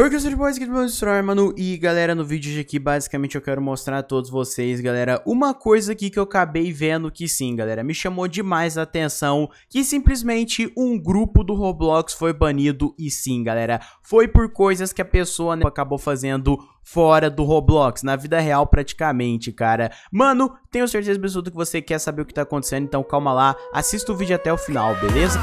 Oi, que boys, aqui de meu Destroyer, é mano, e galera, no vídeo de aqui, basicamente eu quero mostrar a todos vocês, galera, uma coisa aqui que eu acabei vendo que sim, galera, me chamou demais a atenção, que simplesmente um grupo do Roblox foi banido, e sim, galera, foi por coisas que a pessoa né, acabou fazendo fora do Roblox, na vida real praticamente, cara. Mano, tenho certeza absoluta que você quer saber o que tá acontecendo, então calma lá, assista o vídeo até o final, beleza?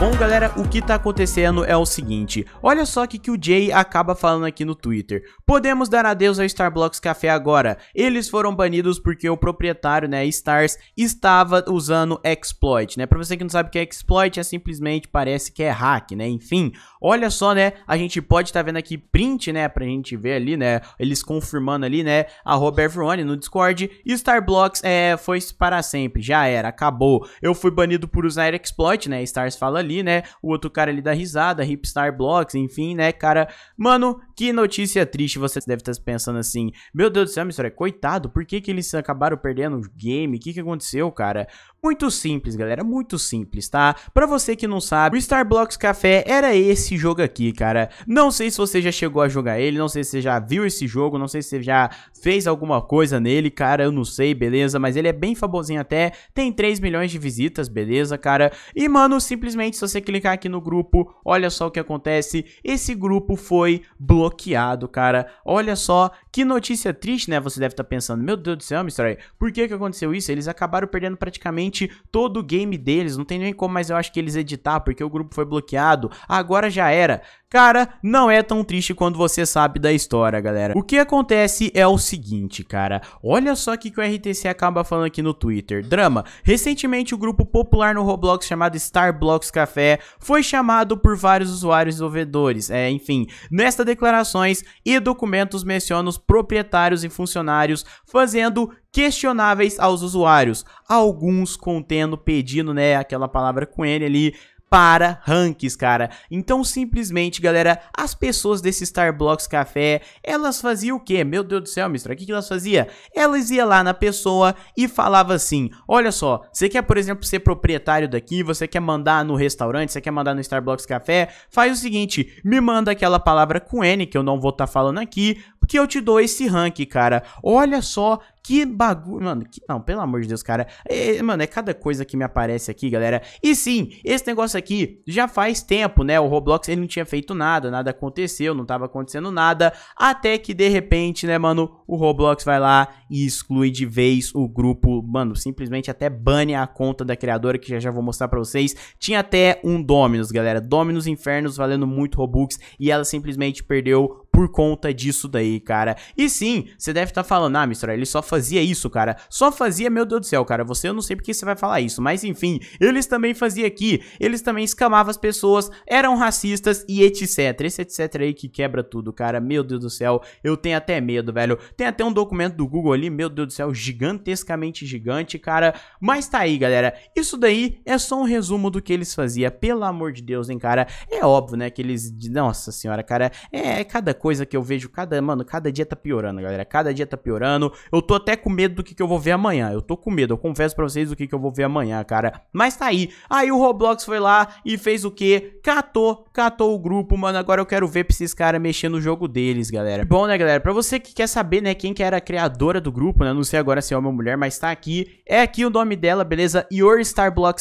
Bom, galera, o que tá acontecendo é o seguinte, olha só o que, que o Jay acaba falando aqui no Twitter. Podemos dar adeus ao Starbucks Café agora. Eles foram banidos porque o proprietário, né, Stars, estava usando exploit, né? Pra você que não sabe o que é exploit, é simplesmente parece que é hack, né? Enfim, olha só, né, a gente pode estar tá vendo aqui print, né, pra gente ver ali, né, eles confirmando ali, né, Robert everyone no Discord, Starbucks é, foi para sempre, já era, acabou. Eu fui banido por usar exploit, né, Stars fala ali ali, né? O outro cara ali da risada, Hipstar Blocks, enfim, né, cara? Mano, que notícia triste, você deve tá estar pensando assim, meu Deus do céu, história, coitado, por que, que eles acabaram perdendo o game? O que, que aconteceu, cara? Muito simples, galera, muito simples, tá? Pra você que não sabe, o Star Blocks Café era esse jogo aqui, cara. Não sei se você já chegou a jogar ele, não sei se você já viu esse jogo, não sei se você já fez alguma coisa nele, cara, eu não sei, beleza? Mas ele é bem famosinho até, tem 3 milhões de visitas, beleza, cara? E, mano, simplesmente se você clicar aqui no grupo, olha só o que acontece, esse grupo foi bloqueado bloqueado, cara. Olha só, que notícia triste, né? Você deve estar tá pensando, meu Deus do céu, Mr. por que que aconteceu isso? Eles acabaram perdendo praticamente todo o game deles, não tem nem como, mas eu acho que eles editar, porque o grupo foi bloqueado. Agora já era. Cara, não é tão triste quando você sabe da história, galera. O que acontece é o seguinte, cara. Olha só o que o RTC acaba falando aqui no Twitter. Drama. Recentemente, o grupo popular no Roblox chamado Starblocks Café foi chamado por vários usuários desenvolvedores. É, enfim, nesta declarações e documentos mencionam os proprietários e funcionários fazendo questionáveis aos usuários, alguns contendo, pedindo, né, aquela palavra com ele ali, para ranks, cara. Então, simplesmente, galera, as pessoas desse Starbucks Café, elas faziam o quê? Meu Deus do céu, Mr. O que, que elas faziam? Elas iam lá na pessoa e falava assim, olha só, você quer, por exemplo, ser proprietário daqui, você quer mandar no restaurante, você quer mandar no Starbucks Café, faz o seguinte, me manda aquela palavra com N, que eu não vou estar tá falando aqui, que eu te dou esse rank, cara. Olha só que bagulho, mano. Que... Não, pelo amor de Deus, cara. É, mano, é cada coisa que me aparece aqui, galera. E sim, esse negócio aqui já faz tempo, né? O Roblox ele não tinha feito nada, nada aconteceu, não tava acontecendo nada. Até que de repente, né, mano, o Roblox vai lá e exclui de vez o grupo, mano, simplesmente até bane a conta da criadora, que já já vou mostrar pra vocês. Tinha até um Dominus, galera. Dominus Infernos valendo muito Robux e ela simplesmente perdeu por conta disso daí, cara. E sim, você deve estar tá falando, ah, Mistral, ele só fazia isso, cara. Só fazia, meu Deus do céu, cara. Você, eu não sei porque você vai falar isso, mas enfim, eles também faziam aqui. Eles também escamavam as pessoas, eram racistas e etc. Esse etc aí que quebra tudo, cara. Meu Deus do céu, eu tenho até medo, velho. Tem até um documento do Google ali, meu Deus do céu, gigantescamente gigante, cara. Mas tá aí, galera. Isso daí é só um resumo do que eles faziam, pelo amor de Deus, hein, cara. É óbvio, né, que eles... Nossa senhora, cara, é, cada coisa que eu vejo, cada... Mano, cada dia tá piorando, galera. Cada dia tá piorando. Eu tô até com medo do que, que eu vou ver amanhã. Eu tô com medo, eu confesso pra vocês o que, que eu vou ver amanhã, cara. Mas tá aí. Aí o Roblox foi lá e fez o quê? Catou, catou o grupo, mano. Agora eu quero ver pra esses caras mexer no jogo deles, galera. Bom, né, galera? Pra você que quer saber, né, quem que era a criadora do grupo, né? Não sei agora se é uma mulher, mas tá aqui. É aqui o nome dela, beleza? Your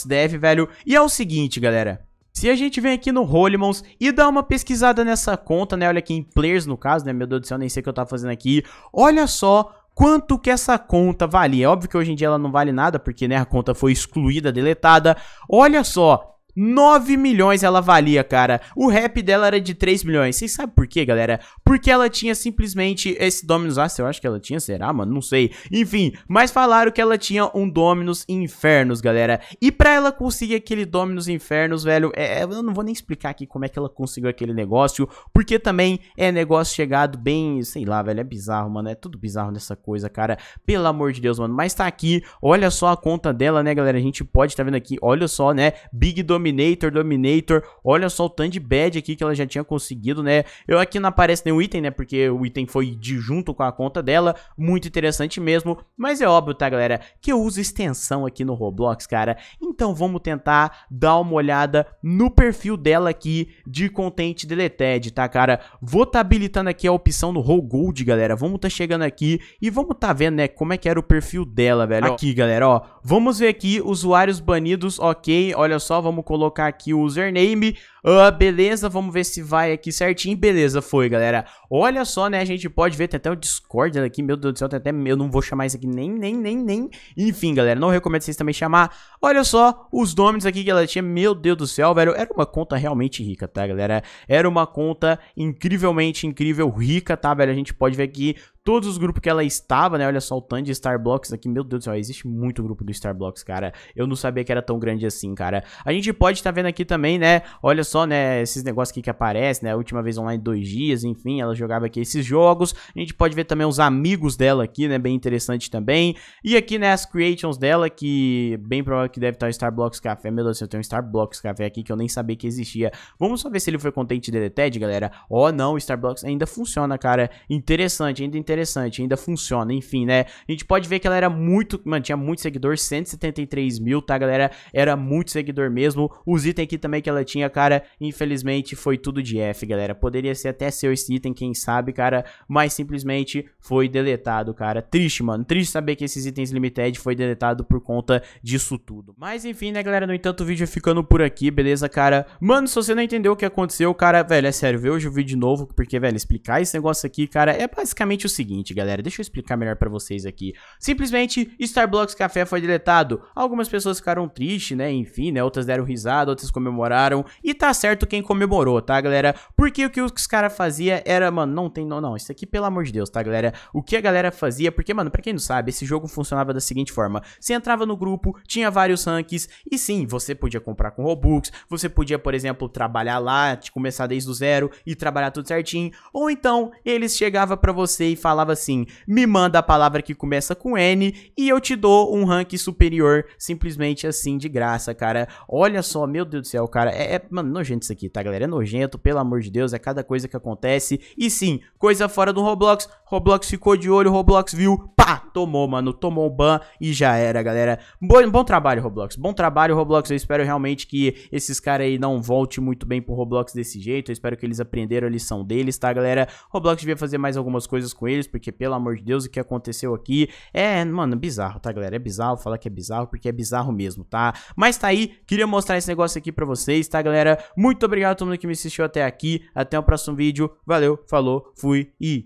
Dev, velho. E é o seguinte, galera. Se a gente vem aqui no Holimons e dá uma pesquisada nessa conta, né? Olha aqui em players no caso, né? Meu Deus do céu, nem sei o que eu tava fazendo aqui. Olha só quanto que essa conta valia. É óbvio que hoje em dia ela não vale nada, porque né, a conta foi excluída, deletada. Olha só, 9 milhões ela valia, cara. O rap dela era de 3 milhões. Vocês sabem por quê, galera? Porque ela tinha simplesmente esse Dominus Astro, eu acho que ela tinha, será, mano? Não sei. Enfim, mas falaram que ela tinha um Dominus Infernos, galera. E pra ela conseguir aquele Dominus Infernos, velho, é, é, eu não vou nem explicar aqui como é que ela conseguiu aquele negócio, porque também é negócio chegado bem, sei lá, velho, é bizarro, mano. É tudo bizarro nessa coisa, cara. Pelo amor de Deus, mano. Mas tá aqui, olha só a conta dela, né, galera? A gente pode tá vendo aqui, olha só, né? Big Dominus Dominator, Dominator. Olha só o tanto de bad aqui que ela já tinha conseguido, né? Eu aqui não aparece nenhum item, né? Porque o item foi de junto com a conta dela. Muito interessante mesmo. Mas é óbvio, tá, galera? Que eu uso extensão aqui no Roblox, cara. Então vamos tentar dar uma olhada no perfil dela aqui de Content Deleted, tá, cara? Vou tá habilitando aqui a opção no Roll Gold, galera. Vamos tá chegando aqui e vamos tá vendo, né, como é que era o perfil dela, velho. Aqui, galera, ó. Vamos ver aqui usuários banidos, ok. Olha só, vamos colocar aqui o username. Uh, beleza, vamos ver se vai aqui certinho. Beleza, foi, galera. Olha só, né, a gente pode ver, tem até o Discord aqui, meu Deus do céu, tem até... Eu não vou chamar isso aqui nem, nem, nem, nem. Enfim, galera, não recomendo vocês também chamar. Olha só, os nomes aqui que ela tinha. Meu Deus do céu, velho. Era uma conta realmente rica, tá, galera? Era uma conta incrivelmente incrível, rica, tá, velho? A gente pode ver aqui todos os grupos que ela estava, né? Olha só o tanto de Starblocks aqui. Meu Deus do céu, existe muito grupo do Starblocks, cara. Eu não sabia que era tão grande assim, cara. A gente pode estar tá vendo aqui também, né? Olha só, né? Esses negócios aqui que aparecem, né? A última vez online dois dias, enfim. Ela jogava aqui esses jogos. A gente pode ver também os amigos dela aqui, né? Bem interessante também. E aqui, né? As creations dela, que bem provável que deve estar o Starblocks Café. Meu Deus do céu, tem um Starblocks Café aqui que eu nem sabia que existia. Vamos só ver se ele foi contente de Dead, galera. Ó, oh, não, o Starblocks ainda funciona, cara. Interessante, ainda interessante interessante, ainda funciona, enfim, né? A gente pode ver que ela era muito, mano, tinha muito seguidor, 173 mil, tá, galera? Era muito seguidor mesmo. Os itens aqui também que ela tinha, cara, infelizmente foi tudo de F, galera. Poderia ser até seu esse item, quem sabe, cara, mas simplesmente foi deletado, cara. Triste, mano, triste saber que esses itens limited foi deletado por conta disso tudo. Mas enfim, né, galera, no entanto, o vídeo é ficando por aqui, beleza, cara? Mano, se você não entendeu o que aconteceu, cara, velho, é sério, vê hoje o vídeo de novo, porque, velho, explicar esse negócio aqui, cara, é basicamente o seguinte seguinte, galera, deixa eu explicar melhor para vocês aqui. Simplesmente, Starbucks Café foi deletado. Algumas pessoas ficaram tristes, né, enfim, né, outras deram risada, outras comemoraram, e tá certo quem comemorou, tá, galera? Porque o que os caras faziam era, mano, não tem, não, não, isso aqui, pelo amor de Deus, tá, galera? O que a galera fazia, porque, mano, pra quem não sabe, esse jogo funcionava da seguinte forma, você entrava no grupo, tinha vários ranks, e sim, você podia comprar com Robux, você podia, por exemplo, trabalhar lá, começar desde o zero e trabalhar tudo certinho, ou então, eles chegavam para você e falavam, falava assim: me manda a palavra que começa com N e eu te dou um rank superior simplesmente assim de graça, cara. Olha só, meu Deus do céu, cara. É, é mano, nojento isso aqui, tá, galera? É nojento, pelo amor de Deus, é cada coisa que acontece. E sim, coisa fora do Roblox. Roblox ficou de olho, Roblox viu, pá, ah, tomou, mano, tomou o ban e já era, galera. Bom, bom trabalho, Roblox, bom trabalho, Roblox, eu espero realmente que esses caras aí não volte muito bem pro Roblox desse jeito, eu espero que eles aprenderam a lição deles, tá, galera? Roblox devia fazer mais algumas coisas com eles, porque, pelo amor de Deus, o que aconteceu aqui é, mano, bizarro, tá, galera? É bizarro, falar que é bizarro, porque é bizarro mesmo, tá? Mas tá aí, queria mostrar esse negócio aqui pra vocês, tá, galera? Muito obrigado a todo mundo que me assistiu até aqui, até o próximo vídeo, valeu, falou, fui e